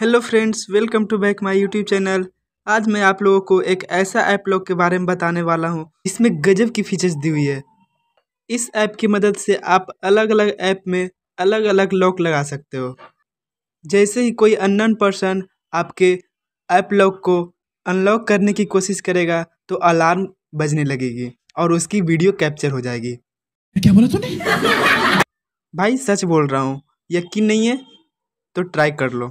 hello friends welcome to back my YouTube channel आज मैं आप लोगों को एक ऐसा ऐप लॉक के बारे में बताने वाला हूँ इसमें गजब की फीचर्स दी हुई है इस ऐप की मदद से आप अलग अलग ऐप में अलग अलग लॉक लगा सकते हो जैसे ही कोई अननोन पर्सन आपके ऐप लॉक को अनलॉक करने की कोशिश करेगा तो अलार्म बजने लगेगी और उसकी वीडियो कैप्चर हो जाएगी क्या बोला तूने भाई सच बोल रहा हूँ यकीन नहीं है तो ट्राई कर लो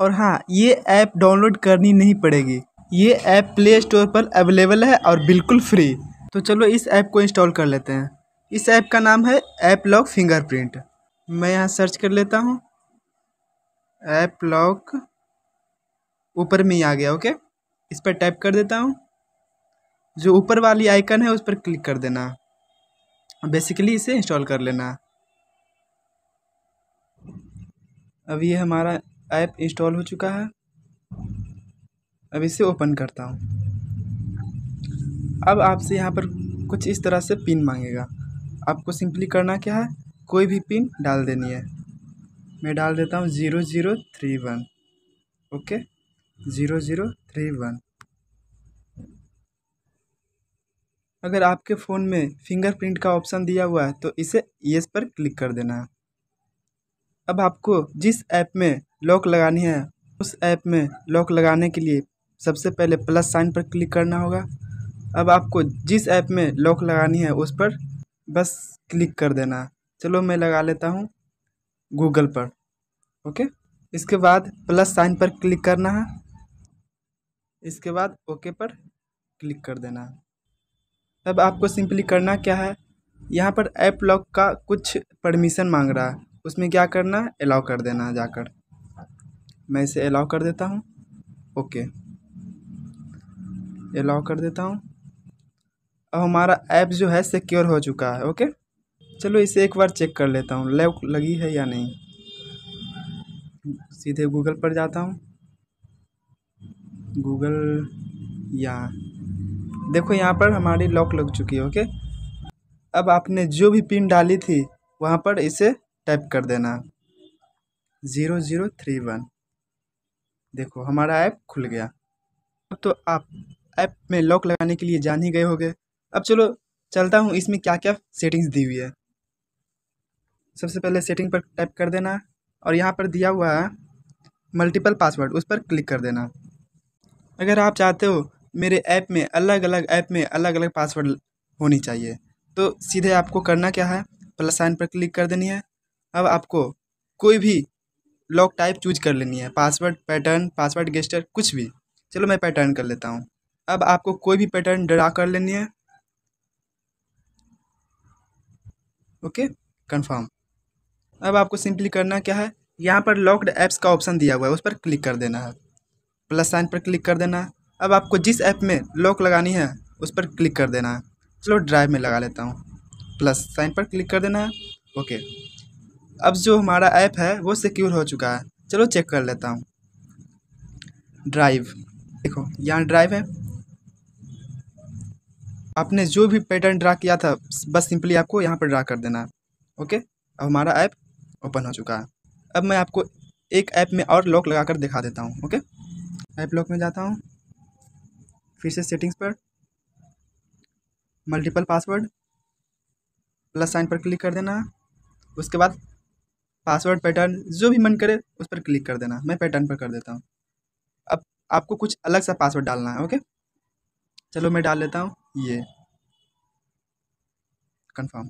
और हाँ ये ऐप डाउनलोड करनी नहीं पड़ेगी ये ऐप प्ले स्टोर पर अवेलेबल है और बिल्कुल फ्री तो चलो इस ऐप को इंस्टॉल कर लेते हैं इस ऐप का नाम है ऐप लॉक फिंगरप्रिंट मैं यहाँ सर्च कर लेता हूँ ऐप लॉक ऊपर में ही आ गया ओके इस पर टाइप कर देता हूँ जो ऊपर वाली आइकन है उस पर क्लिक कर देना बेसिकली इसे इंस्टॉल कर लेना अब ये हमारा ऐप इंस्टॉल हो चुका है अब इसे ओपन करता हूँ अब आपसे यहाँ पर कुछ इस तरह से पिन मांगेगा आपको सिंपली करना क्या है कोई भी पिन डाल देनी है मैं डाल देता हूँ zero zero three one okay zero zero three one अगर आपके फ़ोन में फिंगरप्रिंट का ऑप्शन दिया हुआ है तो इसे येस पर क्लिक कर देना है अब आपको जिस ऐप में लॉक लगानी है उस ऐप में लॉक लगाने के लिए सबसे पहले प्लस साइन पर क्लिक करना होगा अब आपको जिस ऐप में लॉक लगानी है उस पर बस क्लिक कर देना है चलो मैं लगा लेता हूँ गूगल पर ओके इसके बाद प्लस साइन पर क्लिक करना है इसके बाद ओके पर क्लिक कर देना है अब आपको सिंपली करना क्या है यहाँ पर ऐप लॉक का कुछ परमिशन मांग रहा है उसमें क्या करना है अलाउ कर देना है जाकर मैं इसे अलाउ कर देता हूँ ओके अलाउ कर देता हूँ अब हमारा ऐप जो है सिक्योर हो चुका है ओके चलो इसे एक बार चेक कर लेता हूँ लैक लगी है या नहीं सीधे गूगल पर जाता हूँ गूगल या देखो यहाँ पर हमारी लॉक लग चुकी है ओके अब आपने जो भी पिन डाली थी वहाँ पर इसे टाइप कर देना ज़ीरो ज़ीरो थ्री वन देखो हमारा ऐप खुल गया अब तो आप ऐप में लॉक लगाने के लिए जान ही गए होंगे अब चलो चलता हूँ इसमें क्या क्या सेटिंग्स दी हुई है सबसे पहले सेटिंग पर टाइप कर देना और यहाँ पर दिया हुआ है मल्टीपल पासवर्ड उस पर क्लिक कर देना अगर आप चाहते हो मेरे ऐप में अलग अलग ऐप में अलग अलग पासवर्ड होनी चाहिए तो सीधे आपको करना क्या है प्लस साइन पर क्लिक कर देनी है अब आपको कोई भी लॉक टाइप चूज कर लेनी है पासवर्ड पैटर्न पासवर्ड गेस्टर कुछ भी चलो मैं पैटर्न कर लेता हूँ अब आपको कोई भी पैटर्न ड्रा कर लेनी है ओके कंफर्म अब आपको सिंपली करना क्या है यहाँ पर लॉक्ड ऐप्स का ऑप्शन दिया हुआ है उस पर क्लिक कर देना है प्लस साइन पर क्लिक कर देना है अब आपको जिस ऐप में लॉक लगानी है उस पर क्लिक कर देना है चलो ड्राइव में लगा लेता हूँ प्लस साइन पर क्लिक कर देना है ओके अब जो हमारा ऐप है वो सिक्योर हो चुका है चलो चेक कर लेता हूँ ड्राइव देखो यहाँ ड्राइव है आपने जो भी पैटर्न ड्रा किया था बस सिंपली आपको यहाँ पर ड्रा कर देना है ओके अब हमारा ऐप ओपन हो चुका है अब मैं आपको एक ऐप में और लॉक लगा कर दिखा देता हूँ ओके ऐप लॉक में जाता हूँ फिर से सेटिंग्स पर मल्टीपल पासवर्ड प्लस साइन पर क्लिक कर देना उसके बाद पासवर्ड पैटर्न जो भी मन करे उस पर क्लिक कर देना मैं पैटर्न पर कर देता हूँ अब आपको कुछ अलग सा पासवर्ड डालना है ओके चलो मैं डाल लेता हूँ ये कंफर्म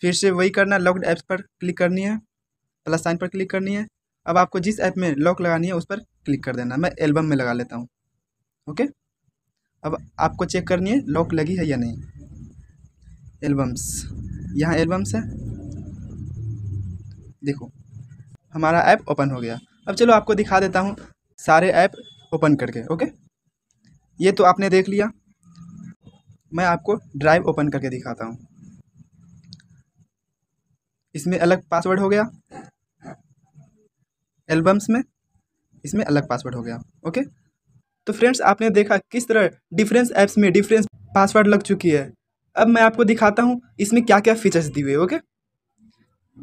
फिर से वही करना लॉक्ड ऐप्स पर क्लिक करनी है प्लस साइन पर क्लिक करनी है अब आपको जिस ऐप में लॉक लगानी है उस पर क्लिक कर देना मैं एल्बम में लगा लेता हूँ ओके अब आपको चेक करनी है लॉक लगी है या नहीं एल्बम्स यहाँ एल्बम्स है देखो हमारा ऐप ओपन हो गया अब चलो आपको दिखा देता हूँ सारे ऐप ओपन करके ओके ये तो आपने देख लिया मैं आपको ड्राइव ओपन करके दिखाता हूँ इसमें अलग पासवर्ड हो गया एल्बम्स में इसमें अलग पासवर्ड हो गया ओके तो फ्रेंड्स आपने देखा किस तरह डिफरेंस ऐप्स में डिफरेंस पासवर्ड लग चुकी है अब मैं आपको दिखाता हूँ इसमें क्या क्या फीचर्स दिए ओके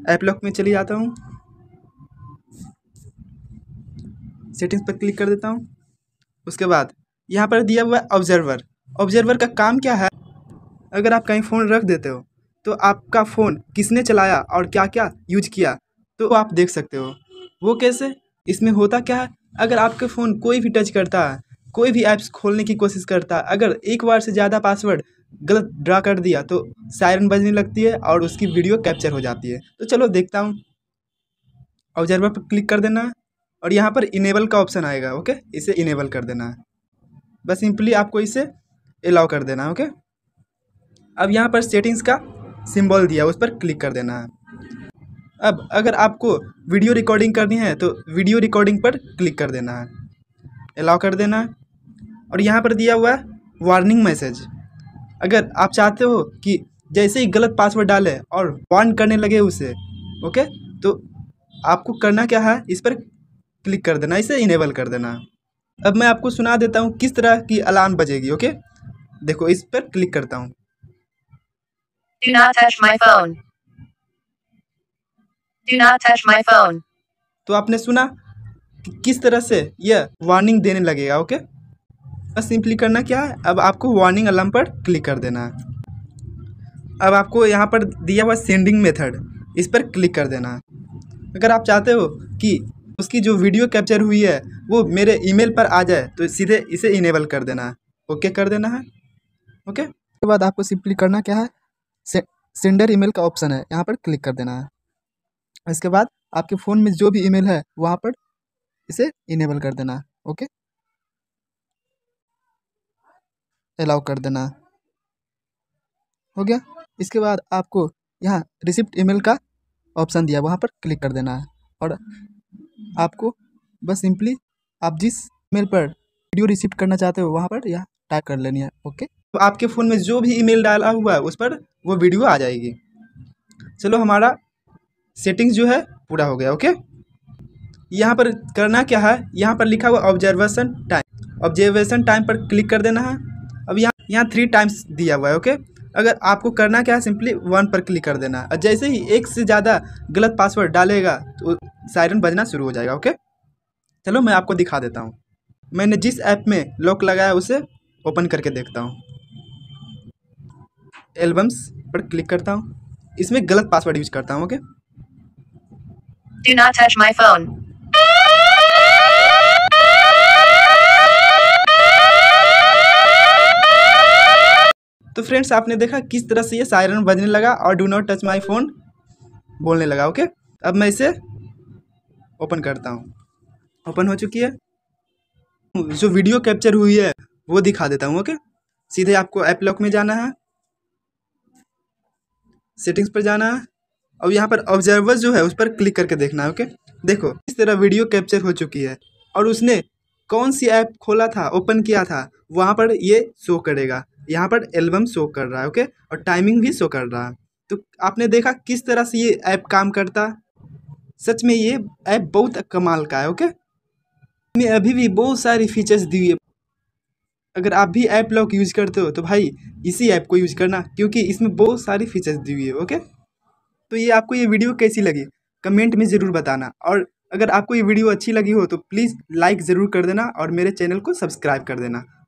ऐप लॉक में चली जाता हूँ सेटिंग्स पर क्लिक कर देता हूँ उसके बाद यहाँ पर दिया हुआ है ऑब्जर्वर ऑब्जर्वर का काम क्या है अगर आप कहीं फ़ोन रख देते हो तो आपका फ़ोन किसने चलाया और क्या क्या यूज किया तो आप देख सकते हो वो कैसे इसमें होता क्या है अगर आपके फ़ोन कोई भी टच करता है कोई भी ऐप्स खोलने की कोशिश करता है अगर एक बार से ज़्यादा पासवर्ड गलत ड्रा कर दिया तो सायरन बजने लगती है और उसकी वीडियो कैप्चर हो जाती है तो चलो देखता हूँ ऑब्जर्वर पर क्लिक कर देना और यहाँ पर इनेबल का ऑप्शन आएगा ओके इसे इनेबल कर देना है बस सिंपली आपको इसे अलाउ कर देना है ओके अब यहाँ पर सेटिंग्स का सिंबल दिया उस पर क्लिक कर देना है अब अगर आपको वीडियो रिकॉर्डिंग करनी है तो वीडियो रिकॉर्डिंग पर क्लिक कर देना है अलाउ कर देना है और यहाँ पर दिया हुआ है वार्निंग मैसेज अगर आप चाहते हो कि जैसे ही गलत पासवर्ड डाले और वार्न करने लगे उसे ओके तो आपको करना क्या है इस पर क्लिक कर देना इसे इनेबल कर देना अब मैं आपको सुना देता हूँ किस तरह की अलार्म बजेगी ओके देखो इस पर क्लिक करता हूँ तो आपने सुना कि किस तरह से यह वार्निंग देने लगेगा ओके बस सिंपली करना क्या है अब आपको वार्निंग अलार्म पर क्लिक कर देना है अब आपको यहाँ पर दिया हुआ सेंडिंग मेथड इस पर क्लिक कर देना है अगर आप चाहते हो कि उसकी जो वीडियो कैप्चर हुई है वो मेरे ईमेल पर आ जाए तो सीधे इसे इनेबल कर देना है ओके कर देना है ओके उसके बाद आपको सिंपली करना क्या है से, सेंडर ईमेल का ऑप्शन है यहाँ पर क्लिक कर देना है इसके बाद आपके फ़ोन में जो भी ईमेल है वहाँ पर इसे इनेबल कर देना ओके अलाउ कर देना हो गया इसके बाद आपको यहाँ रिसिप्ट ईमेल का ऑप्शन दिया वहाँ पर क्लिक कर देना है और आपको बस सिंपली आप जिस ईमेल पर वीडियो रिसिप्ट करना चाहते हो वहाँ पर यह टाइप कर लेनी है ओके तो आपके फ़ोन में जो भी ईमेल डाला हुआ है उस पर वो वीडियो आ जाएगी चलो हमारा सेटिंग्स जो है पूरा हो गया ओके यहाँ पर करना क्या है यहाँ पर लिखा हुआ ऑब्जर्वेशन टाइम ऑब्जर्वेशन टाइम पर क्लिक कर देना है यहाँ थ्री टाइम्स दिया हुआ है ओके अगर आपको करना क्या है सिंपली वन पर क्लिक कर देना है जैसे ही एक से ज़्यादा गलत पासवर्ड डालेगा तो साइरन बजना शुरू हो जाएगा ओके चलो मैं आपको दिखा देता हूँ मैंने जिस ऐप में लॉक लगाया उसे ओपन करके देखता हूँ एल्बम्स पर क्लिक करता हूँ इसमें गलत पासवर्ड यूज करता हूँ okay do not touch my phone तो फ्रेंड्स आपने देखा किस तरह से ये सायरन बजने लगा और do not touch my phone बोलने लगा ओके अब मैं इसे ओपन करता हूँ ओपन हो चुकी है जो वीडियो कैप्चर हुई है वो दिखा देता हूँ ओके सीधे आपको ऐप लॉक में जाना है सेटिंग्स पर जाना है और यहाँ पर ऑब्जर्वर जो है उस पर क्लिक करके देखना है ओके देखो इस तरह वीडियो कैप्चर हो चुकी है और उसने कौन सी ऐप खोला था ओपन किया था वहाँ पर ये शो करेगा यहाँ पर एल्बम शो कर रहा है ओके और टाइमिंग भी शो कर रहा है तो आपने देखा किस तरह से ये ऐप काम करता सच में ये ऐप बहुत कमाल का है ओके इसमें अभी भी बहुत सारी फीचर्स दी हुई है अगर आप भी ऐप लॉक यूज करते हो तो भाई इसी ऐप को यूज करना क्योंकि इसमें बहुत सारी फीचर्स दी हुई है ओके तो ये आपको ये वीडियो कैसी लगी कमेंट में ज़रूर बताना और अगर आपको ये वीडियो अच्छी लगी हो तो प्लीज़ लाइक ज़रूर कर देना और मेरे चैनल को सब्सक्राइब कर देना